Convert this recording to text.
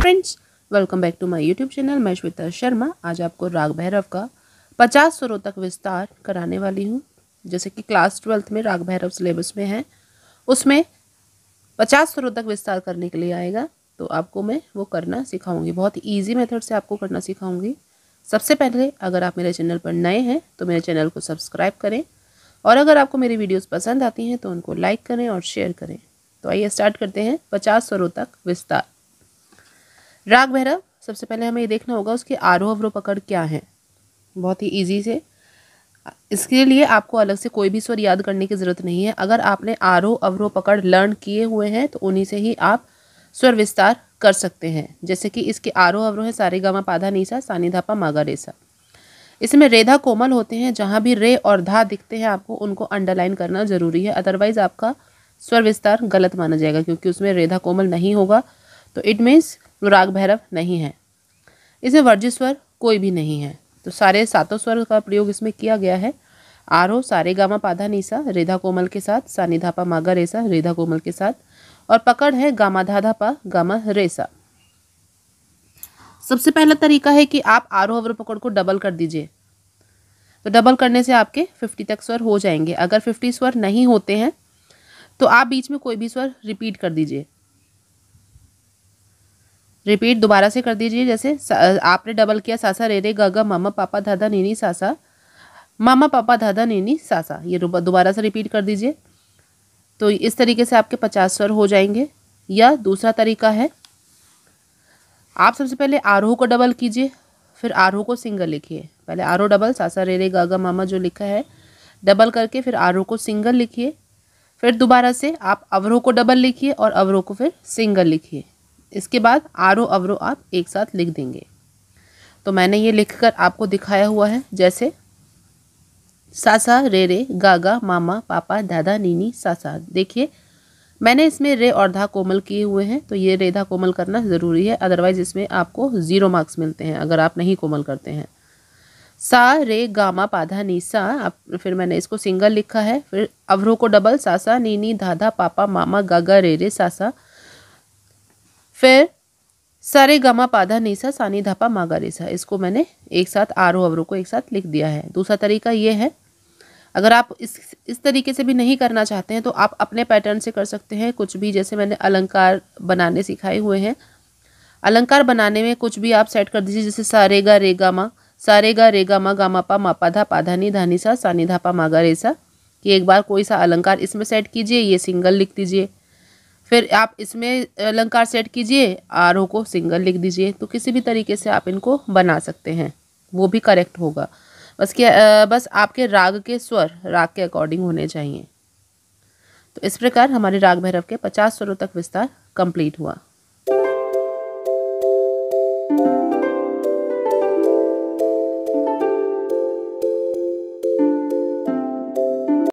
friends welcome back to my YouTube channel मैं श्वेता शर्मा आज आपको राग भैरव का पचास स्वरों तक विस्तार कराने वाली हूँ जैसे कि क्लास ट्वेल्थ में राग भैरव सिलेबस में है उसमें पचास स्वरों तक विस्तार करने के लिए आएगा तो आपको मैं वो करना सिखाऊंगी बहुत ईजी मेथड से आपको करना सिखाऊंगी सबसे पहले अगर आप मेरे चैनल पर नए हैं तो मेरे चैनल को सब्सक्राइब करें और अगर आपको मेरी वीडियोस पसंद आती हैं तो उनको लाइक करें और शेयर करें तो आइए स्टार्ट करते हैं पचास स्वरों तक विस्तार राग भैरव सबसे पहले हमें ये देखना होगा उसके आरोह अवरोह पकड़ क्या है बहुत ही ईजी से इसके लिए आपको अलग से कोई भी स्वर याद करने की ज़रूरत नहीं है अगर आपने आरोह अवरोह पकड़ लर्न किए हुए हैं तो उन्हीं से ही आप स्वर विस्तार कर सकते हैं जैसे कि इसके आरोह अवरोह है सारे गामा पाधा नीसा सानिधापा मागा रेसा इसमें रेधा कोमल होते हैं जहाँ भी रे और धा दिखते हैं आपको उनको अंडरलाइन करना ज़रूरी है अदरवाइज़ आपका स्वर विस्तार गलत माना जाएगा क्योंकि उसमें रेधा कोमल नहीं होगा तो इट मीन्स राग भैरव नहीं है इसमें वर्जित स्वर कोई भी नहीं है तो सारे सातों स्वर का प्रयोग इसमें किया गया है आरोह सारे गामा पाधा निशा रेधा कोमल के साथ सा निधापा मागा रेसा रेधा कोमल के साथ और पकड़ है गामा धाधा पा गामा रेसा सबसे पहला तरीका है कि आप आरोह और पकड़ को डबल कर दीजिए तो डबल करने से आपके फिफ्टी तक स्वर हो जाएंगे अगर फिफ्टी स्वर नहीं होते हैं तो आप बीच में कोई भी स्वर रिपीट कर दीजिए रिपीट दोबारा से कर दीजिए जैसे आपने डबल किया सासा रे रे गागा मामा पापा धादा नीनी सासा मामा पापा धादा नीनी सासा ये दोबारा से रिपीट कर दीजिए तो इस तरीके से आपके पचास स्वर हो जाएंगे या दूसरा तरीका है आप सबसे पहले आरोह को डबल कीजिए फिर आरोह को सिंगल लिखिए पहले आरोह डबल सासा रे रे गागा मामा जो लिखा है डबल करके फिर आरोह को सिंगल लिखिए फिर दोबारा से आप अवरोह को डबल लिखिए और अवरोह को फिर सिंगल लिखिए इसके बाद आरो अवरो आप एक साथ लिख देंगे तो मैंने ये लिखकर आपको दिखाया हुआ है जैसे सासा रे रे गागा मामा पापा दादा नीनी सासा देखिए मैंने इसमें रे और धा कोमल किए हुए हैं तो ये रे धा कोमल करना ज़रूरी है अदरवाइज़ इसमें आपको ज़ीरो मार्क्स मिलते हैं अगर आप नहीं कोमल करते हैं सा रे गामा पाधा नी सा आप फिर मैंने इसको सिंगल लिखा है फिर अवरों को डबल सासा नीनी धाधा पापा मामा गागा रे रे सासा फिर सारे गमा पाधा निशा सानी धापा मागा रेसा इसको मैंने एक साथ आरो अवरो को एक साथ लिख दिया है दूसरा तरीका ये है अगर आप इस इस तरीके से भी नहीं करना चाहते हैं तो आप अपने पैटर्न से कर सकते हैं कुछ भी जैसे मैंने अलंकार बनाने सिखाए हुए हैं अलंकार बनाने में कुछ भी आप सेट कर दीजिए जैसे सारेगा गा सारेगा पा मा मापा धा पाधानी धानी सा सानी धापा मागा रेसा कि एक बार कोई सा अलंकार इसमें सेट कीजिए ये सिंगल लिख दीजिए फिर आप इसमें अलंकार सेट कीजिए आर ओ को सिंगल लिख दीजिए तो किसी भी तरीके से आप इनको बना सकते हैं वो भी करेक्ट होगा बस क्या बस आपके राग के स्वर राग के अकॉर्डिंग होने चाहिए तो इस प्रकार हमारे राग भैरव के पचास स्वरों तक विस्तार कंप्लीट हुआ